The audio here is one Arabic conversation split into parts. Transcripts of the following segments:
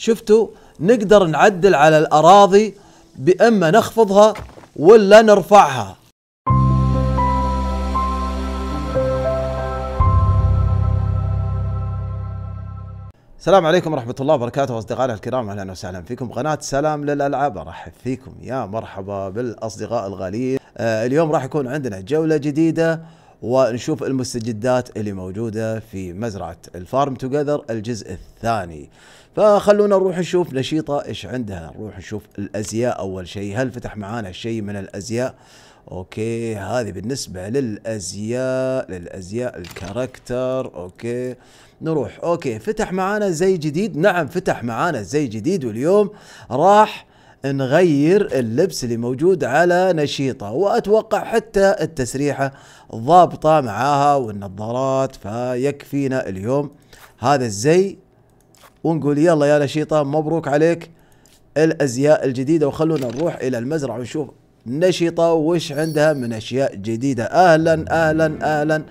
شفتوا نقدر نعدل على الأراضي بأما نخفضها ولا نرفعها السلام عليكم ورحمة الله وبركاته أصدقائنا الكرام أهلا وسهلا فيكم قناة سلام للألعاب أرحب فيكم يا مرحبا بالأصدقاء الغاليين آه اليوم راح يكون عندنا جولة جديدة ونشوف المستجدات اللي موجودة في مزرعة الفارم توجذر الجزء الثاني فخلونا نروح نشوف نشيطه ايش عندها نروح نشوف الازياء اول شيء هل فتح معانا شيء من الازياء اوكي هذه بالنسبه للازياء للازياء الكاركتر اوكي نروح اوكي فتح معانا زي جديد نعم فتح معانا زي جديد واليوم راح نغير اللبس اللي موجود على نشيطة وأتوقع حتى التسريحة ضابطة معاها والنظارات فيكفينا اليوم هذا الزي ونقول يلا يا نشيطة مبروك عليك الأزياء الجديدة وخلونا نروح إلى المزرعة ونشوف نشيطة وش عندها من أشياء جديدة أهلا أهلا أهلا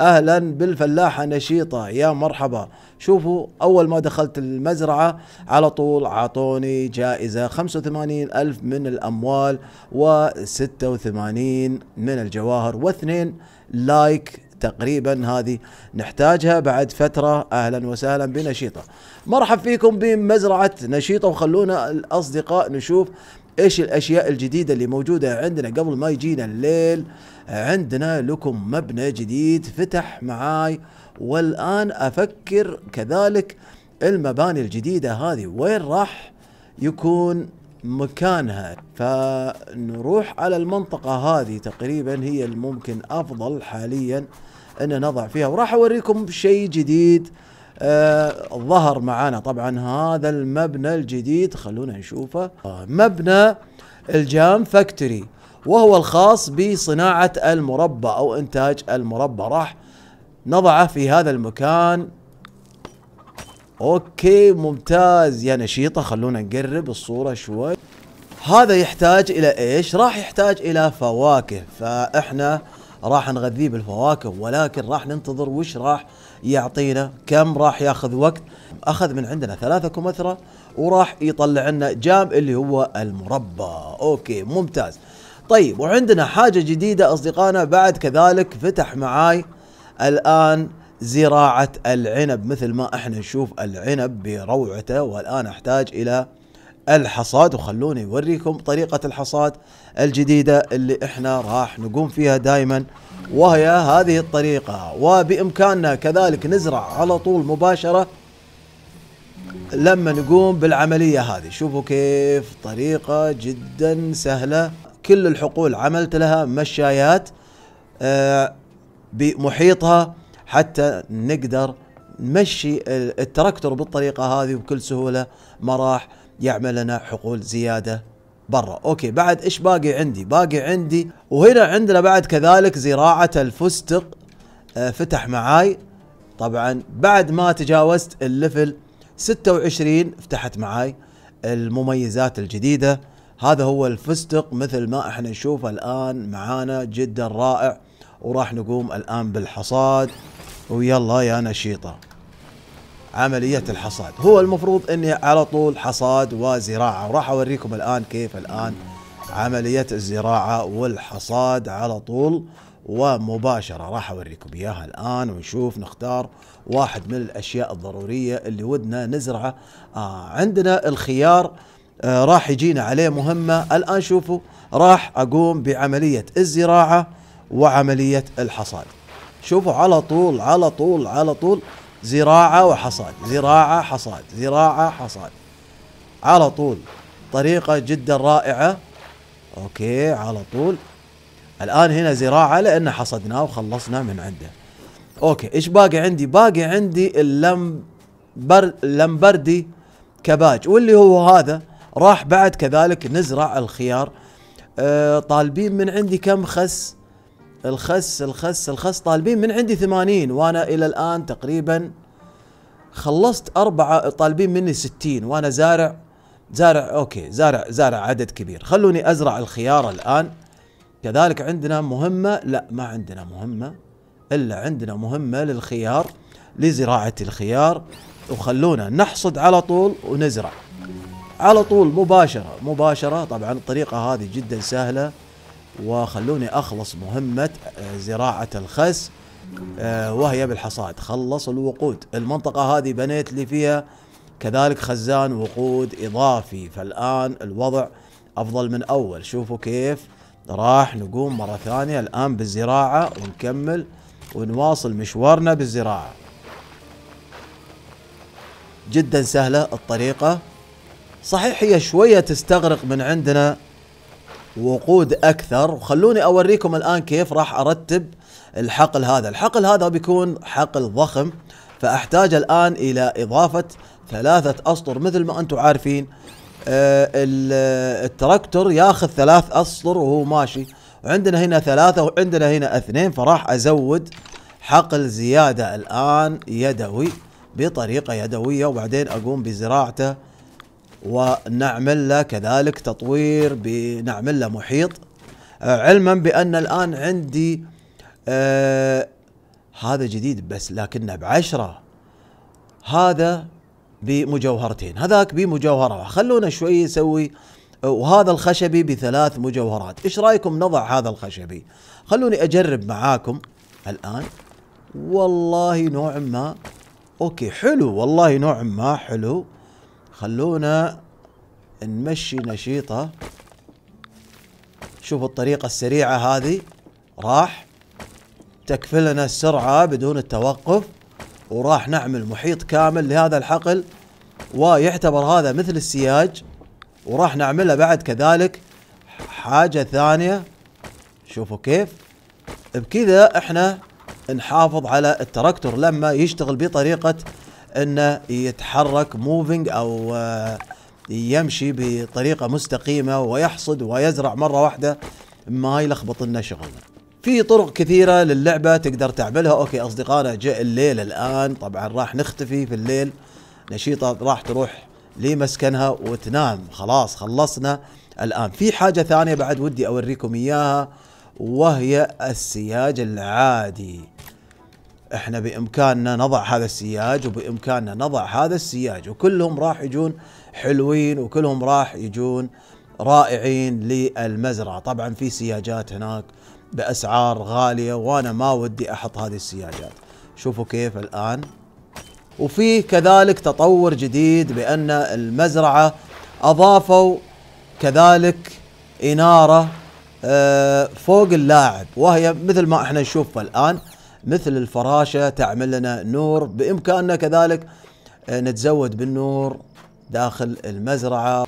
أهلا بالفلاحة نشيطة يا مرحبا شوفوا أول ما دخلت المزرعة على طول عطوني جائزة 85 ألف من الأموال و 86 من الجواهر واثنين لايك تقريبا هذه نحتاجها بعد فترة أهلا وسهلا بنشيطة مرحب فيكم بمزرعة نشيطة وخلونا الأصدقاء نشوف ايش الاشياء الجديده اللي موجوده عندنا قبل ما يجينا الليل عندنا لكم مبنى جديد فتح معاي والان افكر كذلك المباني الجديده هذه وين راح يكون مكانها فنروح على المنطقه هذه تقريبا هي الممكن افضل حاليا ان نضع فيها وراح اوريكم شيء جديد آه ظهر معانا طبعا هذا المبنى الجديد خلونا نشوفه آه مبنى الجام فاكتوري وهو الخاص بصناعة المربى أو إنتاج المربى راح نضعه في هذا المكان أوكي ممتاز يا نشيطة خلونا نقرب الصورة شوي هذا يحتاج إلى إيش؟ راح يحتاج إلى فواكه فإحنا آه راح نغذيه بالفواكه ولكن راح ننتظر وش راح يعطينا كم راح ياخذ وقت اخذ من عندنا ثلاثة كمثرى وراح يطلع لنا جام اللي هو المربى اوكي ممتاز طيب وعندنا حاجة جديدة اصدقائنا بعد كذلك فتح معاي الان زراعة العنب مثل ما احنا نشوف العنب بروعته والان احتاج الى الحصاد وخلوني اوريكم طريقة الحصاد الجديدة اللي احنا راح نقوم فيها دائما وهي هذه الطريقة وبامكاننا كذلك نزرع على طول مباشرة لما نقوم بالعملية هذه شوفوا كيف طريقة جدا سهلة كل الحقول عملت لها مشايات آه، بمحيطها حتى نقدر نمشي التراكتور بالطريقة هذه بكل سهولة ما راح يعمل لنا حقول زياده برا اوكي بعد ايش باقي عندي باقي عندي وهنا عندنا بعد كذلك زراعه الفستق آه، فتح معاي طبعا بعد ما تجاوزت الليفل 26 فتحت معاي المميزات الجديده هذا هو الفستق مثل ما احنا نشوفه الان معانا جدا رائع وراح نقوم الان بالحصاد ويلا يا نشيطه عملية الحصاد هو المفروض أني على طول حصاد وزراعة وراح أوريكم الآن كيف الآن عملية الزراعة والحصاد على طول ومباشرة راح أوريكم إياها الآن ونشوف نختار واحد من الأشياء الضرورية اللي ودنا نزرعه آه عندنا الخيار آه راح يجينا عليه مهمة الآن شوفوا راح أقوم بعملية الزراعة وعملية الحصاد شوفوا على طول على طول على طول زراعة وحصاد زراعة حصاد زراعة حصاد على طول طريقة جدا رائعة اوكي على طول الان هنا زراعة لان حصدناه وخلصنا من عنده اوكي ايش باقي عندي باقي عندي اللمبر اللمبردي كباج واللي هو هذا راح بعد كذلك نزرع الخيار آه طالبين من عندي كم خس الخس الخس الخس طالبين من عندي 80 وانا الى الان تقريبا خلصت أربعة طالبين مني 60 وانا زارع زارع اوكي زارع زارع عدد كبير خلوني ازرع الخيار الان كذلك عندنا مهمة لا ما عندنا مهمة الا عندنا مهمة للخيار لزراعة الخيار وخلونا نحصد على طول ونزرع على طول مباشرة مباشرة طبعا الطريقة هذه جدا سهلة وخلوني أخلص مهمة آه، زراعة الخس آه، وهي بالحصاد خلص الوقود المنطقة هذه بنيت لي فيها كذلك خزان وقود إضافي فالآن الوضع أفضل من أول شوفوا كيف راح نقوم مرة ثانية الآن بالزراعة ونكمل ونواصل مشوارنا بالزراعة جدا سهلة الطريقة صحيح هي شوية تستغرق من عندنا وقود اكثر وخلوني اوريكم الان كيف راح ارتب الحقل هذا الحقل هذا بيكون حقل ضخم فاحتاج الان الى اضافه ثلاثه اسطر مثل ما انتم عارفين آه، التراكتور ياخذ ثلاث اسطر وهو ماشي وعندنا هنا ثلاثة وعندنا هنا اثنين فراح ازود حقل زيادة الان يدوي بطريقة يدوية وبعدين اقوم بزراعته ونعمل له كذلك تطوير بنعمل له محيط آه، علما بان الان عندي آه هذا جديد بس لكنه بعشره هذا بمجوهرتين هذاك بمجوهره خلونا شوي نسوي آه، وهذا الخشبي بثلاث مجوهرات ايش رايكم نضع هذا الخشبي خلوني اجرب معاكم الان والله نوع ما اوكي حلو والله نوع ما حلو خلونا نمشي نشيطة شوفوا الطريقة السريعة هذه راح تكفلنا السرعة بدون التوقف وراح نعمل محيط كامل لهذا الحقل ويعتبر هذا مثل السياج وراح نعمله بعد كذلك حاجة ثانية شوفوا كيف بكذا احنا نحافظ على التراكتور لما يشتغل بطريقة انه يتحرك موفينج او آه، يمشي بطريقه مستقيمه ويحصد ويزرع مره واحده ما يلخبط لنا شغلنا. في طرق كثيرة للعبة تقدر تعملها اوكي اصدقائنا جاء الليل الان طبعا راح نختفي في الليل نشيطة راح تروح لمسكنها وتنام خلاص خلصنا الان في حاجة ثانية بعد ودي اوريكم اياها وهي السياج العادي احنا بامكاننا نضع هذا السياج وبامكاننا نضع هذا السياج وكلهم راح يجون حلوين وكلهم راح يجون رائعين للمزرعه، طبعا في سياجات هناك باسعار غاليه وانا ما ودي احط هذه السياجات. شوفوا كيف الان وفي كذلك تطور جديد بان المزرعه اضافوا كذلك اناره آه، فوق اللاعب وهي مثل ما احنا نشوفها الان مثل الفراشة تعمل لنا نور بإمكاننا كذلك آه، نتزود بالنور داخل المزرعة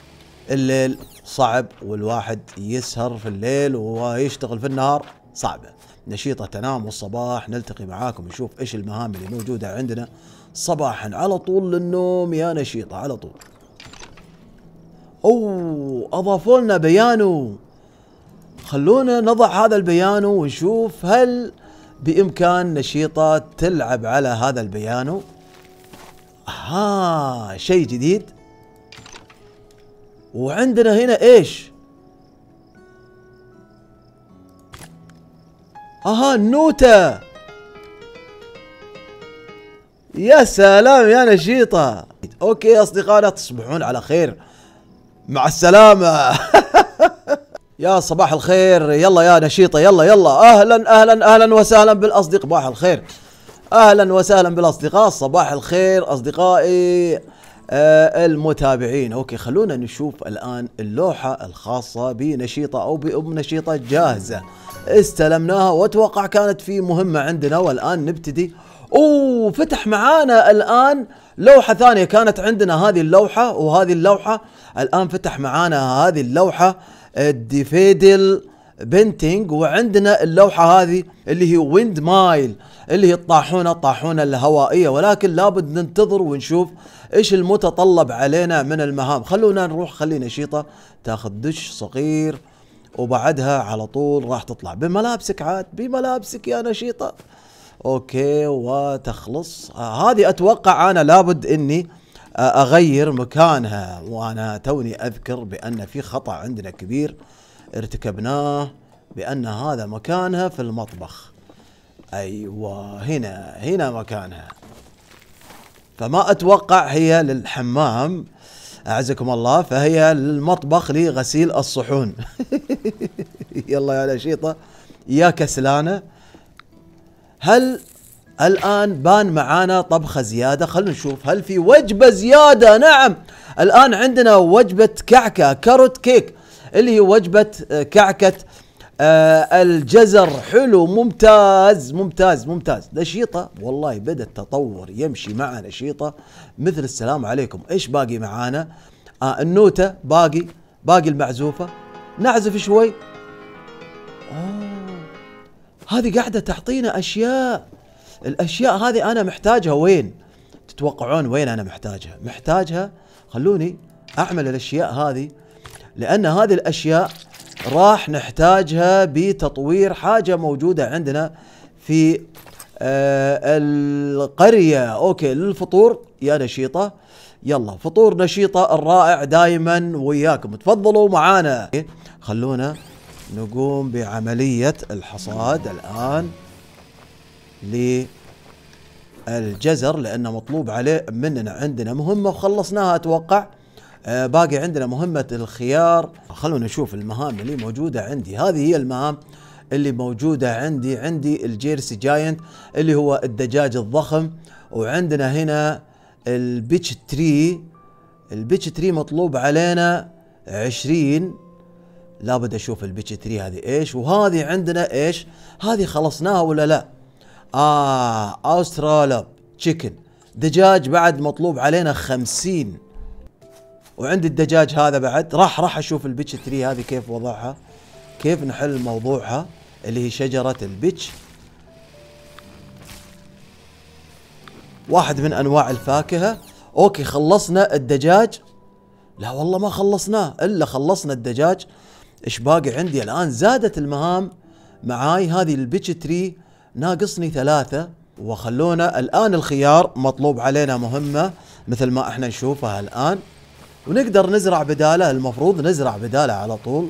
الليل صعب والواحد يسهر في الليل ويشتغل في النهار صعبة نشيطة تنام والصباح نلتقي معاكم نشوف إيش المهام اللي موجودة عندنا صباحا على طول للنوم يا نشيطة على طول او أضافوا لنا بيانو خلونا نضع هذا البيانو ونشوف هل بإمكان نشيطة تلعب على هذا البيانو ها شيء جديد وعندنا هنا ايش اها النوتة يا سلام يا نشيطة اوكي اصدقائنا تصبحون على خير مع السلامة يا صباح الخير يلا يا نشيطه يلا يلا اهلا اهلا اهلا وسهلا بالاصدقاء صباح الخير اهلا وسهلا بالاصدقاء صباح الخير اصدقائي آه المتابعين اوكي خلونا نشوف الان اللوحه الخاصه بنشيطه او بام نشيطه جاهزه استلمناها واتوقع كانت في مهمه عندنا والان نبتدي اوه فتح معانا الان لوحه ثانيه كانت عندنا هذه اللوحه وهذه اللوحه الان فتح معانا هذه اللوحه الديفيدل بنتينج وعندنا اللوحة هذه اللي هي ويند مايل اللي هي الطاحونة الطاحونة الهوائية ولكن لابد ننتظر ونشوف ايش المتطلب علينا من المهام خلونا نروح خلينا شيطة تاخذ دش صغير وبعدها على طول راح تطلع بملابسك عاد بملابسك يا نشيطة اوكي وتخلص آه هذه اتوقع انا لابد اني اغير مكانها وانا توني اذكر بان في خطا عندنا كبير ارتكبناه بان هذا مكانها في المطبخ ايوه هنا هنا مكانها فما اتوقع هي للحمام اعزكم الله فهي للمطبخ لغسيل الصحون يلا يا نشيطه يا كسلانه هل الآن بان معانا طبخة زيادة خلونا نشوف هل في وجبة زيادة نعم الآن عندنا وجبة كعكة كاروت كيك اللي هي وجبة آه، كعكة آه، الجزر حلو ممتاز ممتاز ممتاز نشيطة والله بدأ التطور يمشي مع نشيطة مثل السلام عليكم ايش باقي معانا آه النوتة باقي باقي المعزوفة نعزف شوي أوه. هذه قاعدة تعطينا أشياء الاشياء هذه انا محتاجها وين تتوقعون وين انا محتاجها محتاجها خلوني اعمل الاشياء هذه لان هذه الاشياء راح نحتاجها بتطوير حاجه موجوده عندنا في آه، القريه اوكي للفطور يا نشيطه يلا فطور نشيطه الرائع دائما وياكم تفضلوا معانا خلونا نقوم بعمليه الحصاد الان للجزر لأنه مطلوب عليه مننا عندنا مهمة وخلصناها أتوقع آه، باقي عندنا مهمة الخيار خلونا نشوف المهام اللي موجودة عندي هذه هي المهام اللي موجودة عندي عندي الجيرسي جاينت اللي هو الدجاج الضخم وعندنا هنا البيتش تري البيتش تري مطلوب علينا عشرين لابد اشوف البيتش تري هذه ايش وهذه عندنا ايش هذه خلصناها ولا لا اه اوسترالوب تشيكن دجاج بعد مطلوب علينا خمسين وعندي الدجاج هذا بعد راح راح اشوف البيتش تري هذه كيف وضعها كيف نحل موضوعها اللي هي شجرة البيتش واحد من انواع الفاكهة اوكي خلصنا الدجاج لا والله ما خلصناه الا خلصنا الدجاج ايش باقي عندي الان زادت المهام معاي هذه البيتش تري ناقصني ثلاثة وخلونا الآن الخيار مطلوب علينا مهمة مثل ما احنا نشوفها الآن ونقدر نزرع بداله المفروض نزرع بداله على طول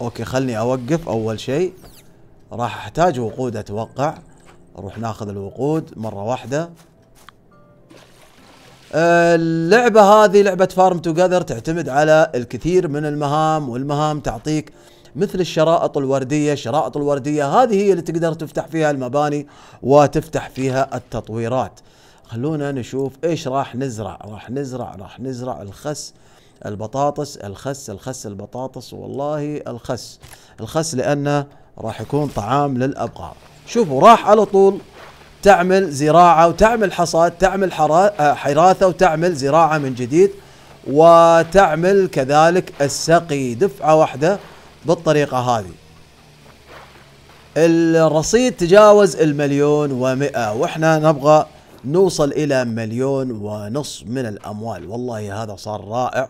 اوكي خلني اوقف اول شيء راح احتاج وقود اتوقع نروح ناخذ الوقود مرة واحدة آه، اللعبه هذه لعبه فارم توجذر تعتمد على الكثير من المهام والمهام تعطيك مثل الشرائط الوردية الشرائط الوردية هذه هي اللي تقدر تفتح فيها المباني وتفتح فيها التطويرات خلونا نشوف ايش راح نزرع راح نزرع راح نزرع الخس البطاطس الخس الخس البطاطس والله الخس الخس لانه راح يكون طعام للابقار شوفوا راح على طول تعمل زراعة وتعمل حصاد تعمل حراثة آه، وتعمل زراعة من جديد وتعمل كذلك السقي دفعة واحدة بالطريقة هذه الرصيد تجاوز المليون ومئة واحنا نبغى نوصل إلى مليون ونص من الأموال والله هذا صار رائع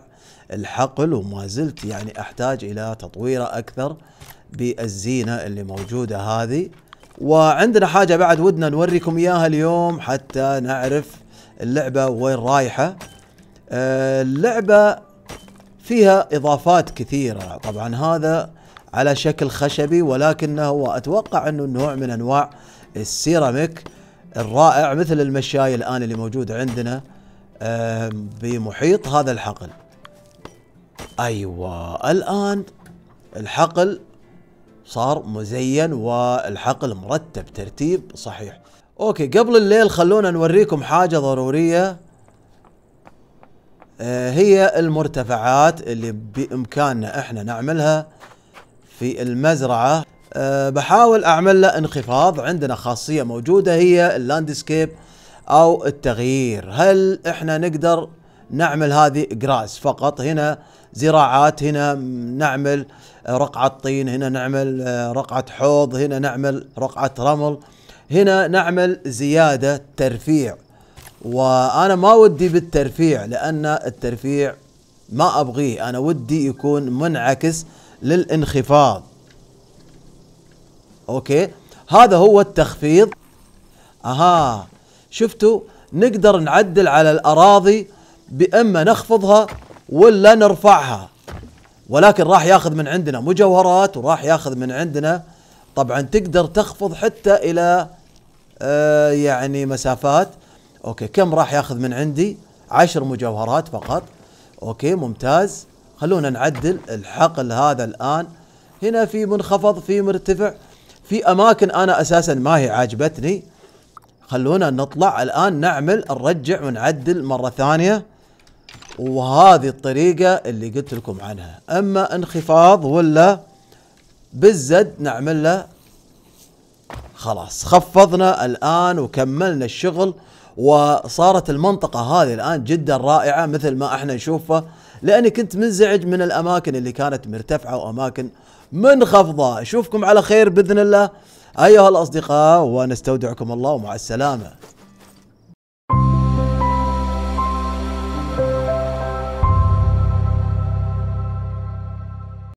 الحقل وما زلت يعني أحتاج إلى تطويره أكثر بالزينة اللي موجودة هذه وعندنا حاجة بعد ودنا نوريكم إياها اليوم حتى نعرف اللعبة وين رايحة آه، اللعبة فيها إضافات كثيرة طبعا هذا على شكل خشبي ولكنه أتوقع أنه نوع من أنواع السيراميك الرائع مثل المشاي الآن اللي موجود عندنا آه، بمحيط هذا الحقل أيوة الآن الحقل صار مزين والحقل مرتب ترتيب صحيح اوكي قبل الليل خلونا نوريكم حاجة ضرورية آه، هي المرتفعات اللي بامكاننا احنا نعملها في المزرعة آه، بحاول اعمل له انخفاض عندنا خاصية موجودة هي اللاندسكيب او التغيير هل احنا نقدر نعمل هذه جراس فقط هنا زراعات هنا نعمل رقعة طين هنا نعمل آه، رقعة حوض هنا نعمل رقعة رمل هنا نعمل زيادة ترفيع وأنا ما ودي بالترفيع لأن الترفيع ما أبغيه أنا ودي يكون منعكس للانخفاض أوكي هذا هو التخفيض أها شفتوا نقدر نعدل على الأراضي بإما نخفضها ولا نرفعها ولكن راح ياخذ من عندنا مجوهرات وراح ياخذ من عندنا طبعا تقدر تخفض حتى الى آه يعني مسافات اوكي كم راح ياخذ من عندي عشر مجوهرات فقط اوكي ممتاز خلونا نعدل الحقل هذا الان هنا في منخفض في مرتفع في اماكن انا اساسا ما هي عاجبتني خلونا نطلع الان نعمل نرجع ونعدل مره ثانيه وهذه الطريقة اللي قلت لكم عنها أما انخفاض ولا بالزد نعمل له خلاص خفضنا الآن وكملنا الشغل وصارت المنطقة هذه الآن جدا رائعة مثل ما احنا نشوفها لأني كنت منزعج من الأماكن اللي كانت مرتفعة وأماكن منخفضة أشوفكم على خير بإذن الله أيها الأصدقاء ونستودعكم الله ومع السلامة